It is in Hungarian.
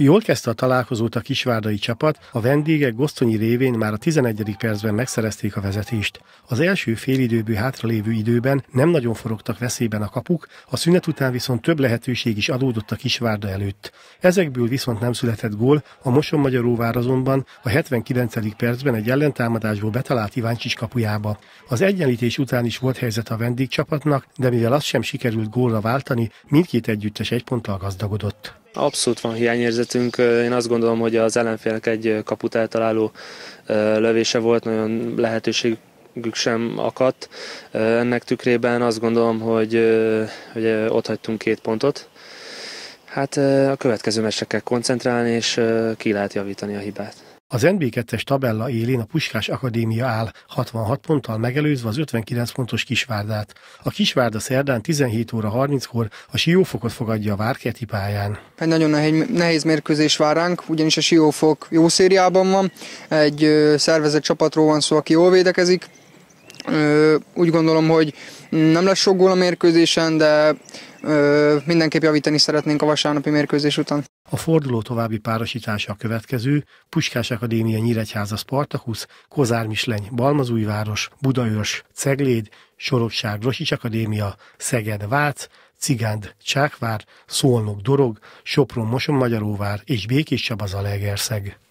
Jól kezdte a találkozót a kisvárdai csapat, a vendégek Gosztonyi révén már a 11. percben megszerezték a vezetést. Az első félidőből hátralévő időben nem nagyon forogtak veszélyben a kapuk, a szünet után viszont több lehetőség is adódott a kisvárda előtt. Ezekből viszont nem született gól, a Moson Magyaróvár azonban a 79. percben egy ellentámadásból betalált Iváncsics kapujába. Az egyenlítés után is volt helyzet a vendégcsapatnak, de mivel azt sem sikerült gólra váltani, mindkét együttes egy ponttal gazdagodott. Abszolút van hiányérzetünk. Én azt gondolom, hogy az ellenfélnek egy kaput eltaláló lövése volt, nagyon lehetőség sem akadt. Ennek tükrében azt gondolom, hogy, hogy ott hagytunk két pontot. Hát a következő meccsre kell koncentrálni, és ki lehet javítani a hibát. Az NB2-es tabella élén a Puskás Akadémia áll, 66 ponttal megelőzve az 59 pontos Kisvárdát. A Kisvárda szerdán 17 óra 30-kor a Siófokot fogadja a Várkerti pályán. Egy nagyon nehéz mérkőzés vár ránk, ugyanis a Siófok jó szériában van, egy szervezett csapatról van szó, aki jól védekezik, úgy gondolom, hogy nem lesz sok gól a mérkőzésen, de mindenképp javítani szeretnénk a vasárnapi mérkőzés után. A forduló további párosítása a következő, Puskás Akadémia Nyíregyháza Spartakusz, Kozár Misleny Balmazújváros, Budaörs Cegléd, Sorokság Rosics Akadémia, Szeged Vác, Cigánd Csákvár, Szolnok Dorog, Sopron Mosonmagyaróvár és Békés Csaba Zalegerszeg.